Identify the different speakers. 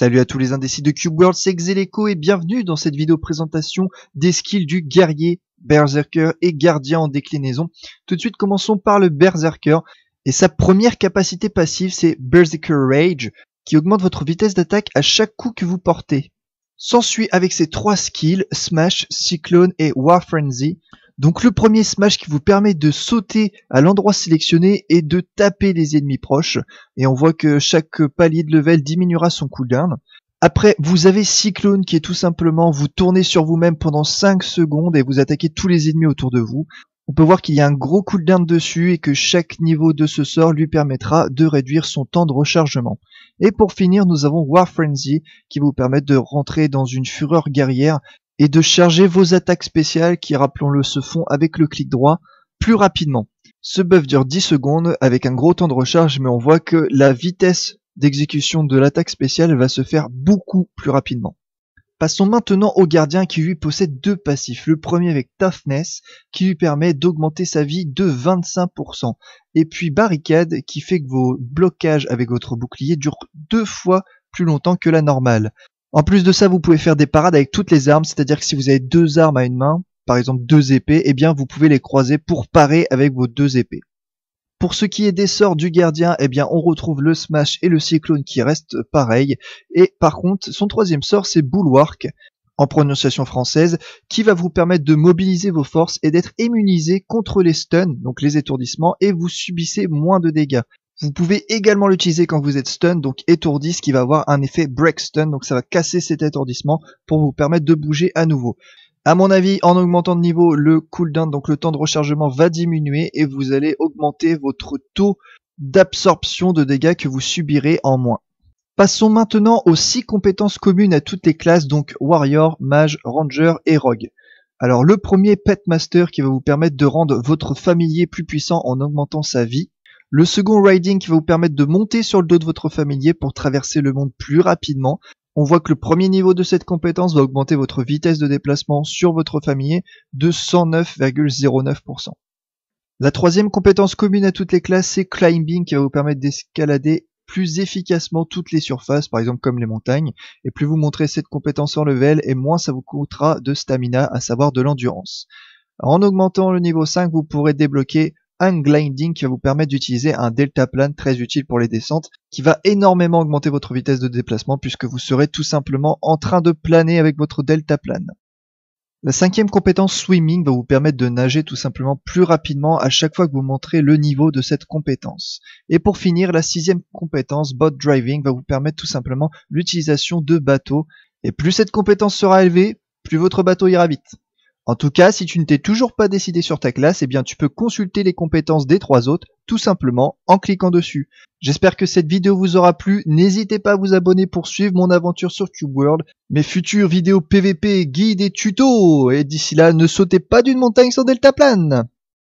Speaker 1: Salut à tous les indécis de Cube World, c'est Xeleco et bienvenue dans cette vidéo présentation des skills du guerrier, berserker et gardien en déclinaison. Tout de suite commençons par le berserker et sa première capacité passive c'est Berserker Rage qui augmente votre vitesse d'attaque à chaque coup que vous portez. S'ensuit avec ses trois skills, Smash, Cyclone et War Frenzy, donc le premier smash qui vous permet de sauter à l'endroit sélectionné et de taper les ennemis proches. Et on voit que chaque palier de level diminuera son cooldown. Après, vous avez Cyclone qui est tout simplement vous tournez sur vous-même pendant 5 secondes et vous attaquez tous les ennemis autour de vous. On peut voir qu'il y a un gros cooldown dessus et que chaque niveau de ce sort lui permettra de réduire son temps de rechargement. Et pour finir, nous avons War Frenzy qui vous permet de rentrer dans une fureur guerrière et de charger vos attaques spéciales qui, rappelons-le, se font avec le clic droit plus rapidement. Ce buff dure 10 secondes avec un gros temps de recharge, mais on voit que la vitesse d'exécution de l'attaque spéciale va se faire beaucoup plus rapidement. Passons maintenant au gardien qui lui possède deux passifs. Le premier avec Toughness qui lui permet d'augmenter sa vie de 25%. Et puis Barricade qui fait que vos blocages avec votre bouclier durent deux fois plus longtemps que la normale. En plus de ça, vous pouvez faire des parades avec toutes les armes, c'est-à-dire que si vous avez deux armes à une main, par exemple deux épées, eh bien vous pouvez les croiser pour parer avec vos deux épées. Pour ce qui est des sorts du gardien, eh bien on retrouve le smash et le cyclone qui restent pareils. Et par contre, son troisième sort c'est Bulwark, en prononciation française, qui va vous permettre de mobiliser vos forces et d'être immunisé contre les stuns, donc les étourdissements, et vous subissez moins de dégâts. Vous pouvez également l'utiliser quand vous êtes stun, donc étourdi, qui va avoir un effet break stun, donc ça va casser cet étourdissement pour vous permettre de bouger à nouveau. À mon avis, en augmentant de niveau, le cooldown, donc le temps de rechargement, va diminuer et vous allez augmenter votre taux d'absorption de dégâts que vous subirez en moins. Passons maintenant aux 6 compétences communes à toutes les classes, donc Warrior, Mage, Ranger et Rogue. Alors le premier Pet Master qui va vous permettre de rendre votre familier plus puissant en augmentant sa vie. Le second riding qui va vous permettre de monter sur le dos de votre familier pour traverser le monde plus rapidement. On voit que le premier niveau de cette compétence va augmenter votre vitesse de déplacement sur votre familier de 109,09%. La troisième compétence commune à toutes les classes, c'est climbing qui va vous permettre d'escalader plus efficacement toutes les surfaces, par exemple comme les montagnes, et plus vous montrez cette compétence en level, et moins ça vous coûtera de stamina, à savoir de l'endurance. En augmentant le niveau 5, vous pourrez débloquer un gliding qui va vous permettre d'utiliser un delta plane très utile pour les descentes qui va énormément augmenter votre vitesse de déplacement puisque vous serez tout simplement en train de planer avec votre delta plane. La cinquième compétence swimming va vous permettre de nager tout simplement plus rapidement à chaque fois que vous montrez le niveau de cette compétence. Et pour finir, la sixième compétence boat driving va vous permettre tout simplement l'utilisation de bateaux. Et plus cette compétence sera élevée, plus votre bateau ira vite. En tout cas, si tu ne t'es toujours pas décidé sur ta classe, eh bien tu peux consulter les compétences des trois autres tout simplement en cliquant dessus. J'espère que cette vidéo vous aura plu. N'hésitez pas à vous abonner pour suivre mon aventure sur Cube World, mes futures vidéos PVP, guides et tutos. Et d'ici là, ne sautez pas d'une montagne sans deltaplane.